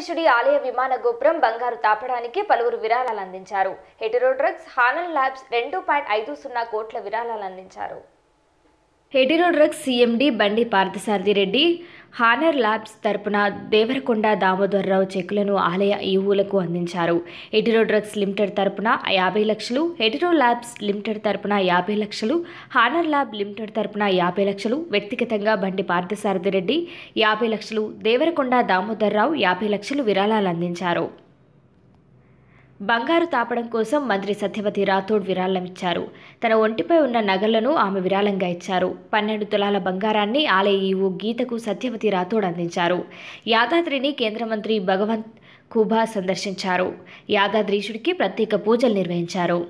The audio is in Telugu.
వెంకటేశుడి ఆలయ విమాన గోపురం బంగారు తాపడానికి పలువురు విరాళాలు అందించారు డ్రగ్స్ హానల్ ల్యాబ్స్ రెండు పాయింట్ ఐదు సున్నా కోట్ల విరాళాలు అందించారు హెటరోడ్రగ్స్ సీఎండి బండి పార్థసారథి రెడ్డి హానర్ ల్యాబ్స్ తరపున దేవరకొండ రావు చెక్కులను ఆలయ ఈవులకు అందించారు ఎటిరో డ్రగ్స్ లిమిటెడ్ తరపున యాభై లక్షలు ఎటిరో ల్యాబ్స్ లిమిటెడ్ తరపున యాభై లక్షలు హానర్ ల్యాబ్ లిమిటెడ్ తరపున యాభై లక్షలు వ్యక్తిగతంగా బండి పార్థసారథి రెడ్డి యాభై లక్షలు దేవరకొండ దామోదర్రావు యాభై లక్షలు విరాళాలు అందించారు బంగారు తాపడం కోసం మంత్రి సత్యవతి రాథోడ్ విరాళం ఇచ్చారు తన ఒంటిపై ఉన్న నగలను ఆమె విరాళంగా ఇచ్చారు పన్నెండు తులాల బంగారాన్ని ఆలయ ఈవు గీతకు సత్యవతి రాథోడ్ అందించారు యాదాద్రిని కేంద్ర మంత్రి భగవంత్ కుభా సందర్శించారు యాదాద్రీషుడికి ప్రత్యేక పూజలు నిర్వహించారు